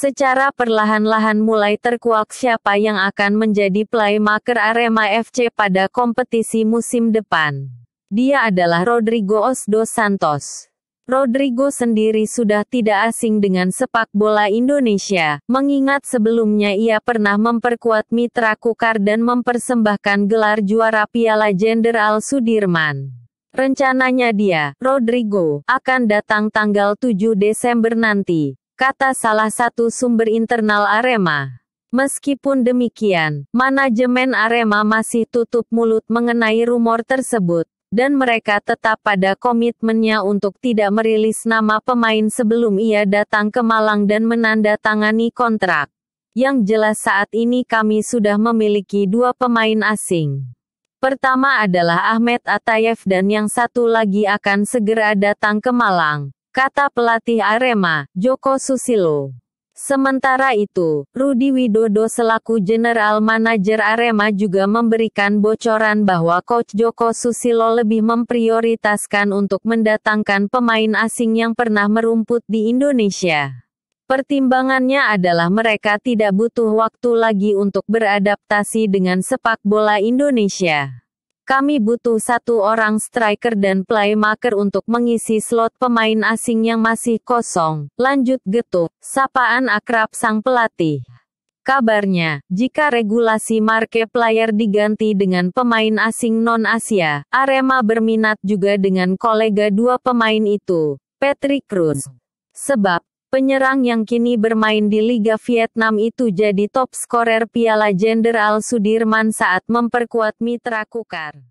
Secara perlahan-lahan mulai terkuak siapa yang akan menjadi playmaker Arema FC pada kompetisi musim depan. Dia adalah Rodrigo Osdo Santos. Rodrigo sendiri sudah tidak asing dengan sepak bola Indonesia, mengingat sebelumnya ia pernah memperkuat mitra Kukar dan mempersembahkan gelar juara Piala Jenderal Sudirman. Rencananya dia, Rodrigo, akan datang tanggal 7 Desember nanti, kata salah satu sumber internal Arema. Meskipun demikian, manajemen Arema masih tutup mulut mengenai rumor tersebut, dan mereka tetap pada komitmennya untuk tidak merilis nama pemain sebelum ia datang ke Malang dan menandatangani kontrak. Yang jelas saat ini kami sudah memiliki dua pemain asing. Pertama adalah Ahmed Atayev dan yang satu lagi akan segera datang ke Malang kata pelatih Arema, Joko Susilo. Sementara itu, Rudi Widodo selaku General Manajer Arema juga memberikan bocoran bahwa Coach Joko Susilo lebih memprioritaskan untuk mendatangkan pemain asing yang pernah merumput di Indonesia. Pertimbangannya adalah mereka tidak butuh waktu lagi untuk beradaptasi dengan sepak bola Indonesia. Kami butuh satu orang striker dan playmaker untuk mengisi slot pemain asing yang masih kosong. Lanjut getuk, sapaan akrab sang pelatih. Kabarnya, jika regulasi market player diganti dengan pemain asing non-Asia, Arema berminat juga dengan kolega dua pemain itu, Patrick Cruz. Sebab, Penyerang yang kini bermain di Liga Vietnam itu jadi top skorer Piala Jenderal Sudirman saat memperkuat mitra Kukar.